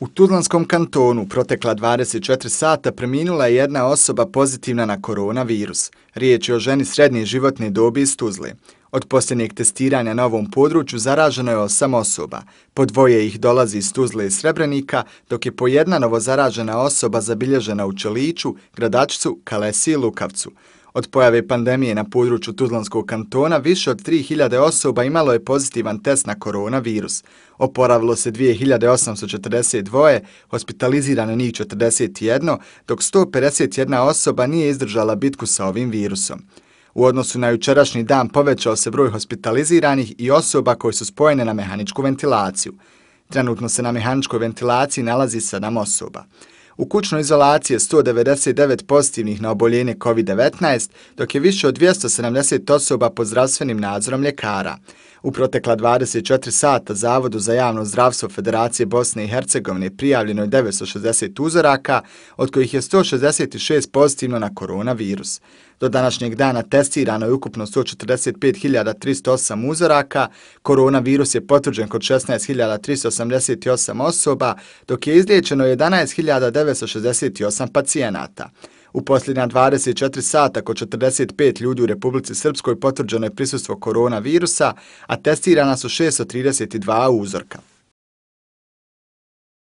U Tuzlanskom kantonu protekla 24 sata preminula je jedna osoba pozitivna na koronavirus. Riječ je o ženi srednje životne dobi iz Tuzle. Od posljednjeg testiranja na ovom području zaraženo je osam osoba. Po dvoje ih dolazi iz Tuzle i Srebrenika, dok je po jedna novo zaražena osoba zabilježena u Čeliću, Gradačcu, Kalesi i Lukavcu. Od pojave pandemije na području Tuzlanskog kantona više od 3000 osoba imalo je pozitivan test na koronavirus. Oporavilo se 2842, hospitalizirano njih 41, dok 151 osoba nije izdržala bitku sa ovim virusom. U odnosu na jučerašnji dan povećao se broj hospitaliziranih i osoba koje su spojene na mehaničku ventilaciju. Trenutno se na mehaničkoj ventilaciji nalazi 7 osoba. U kućnoj izolaciji je 199 pozitivnih na oboljenje COVID-19, dok je više od 270 osoba pod zdravstvenim nadzorom ljekara. U protekla 24 sata Zavodu za javno zdravstvo Federacije Bosne i Hercegovine prijavljeno je 960 uzoraka, od kojih je 166 pozitivno na koronavirus. Do današnjeg dana testirano je ukupno 145.308 uzoraka, koronavirus je potvrđen kod 16.388 osoba, dok je izliječeno 11.968 pacijenata. U posljednja 24 sata ko 45 ljudi u Republici Srpskoj potvrđeno je prisutstvo koronavirusa, a testirana su 632 uzorka.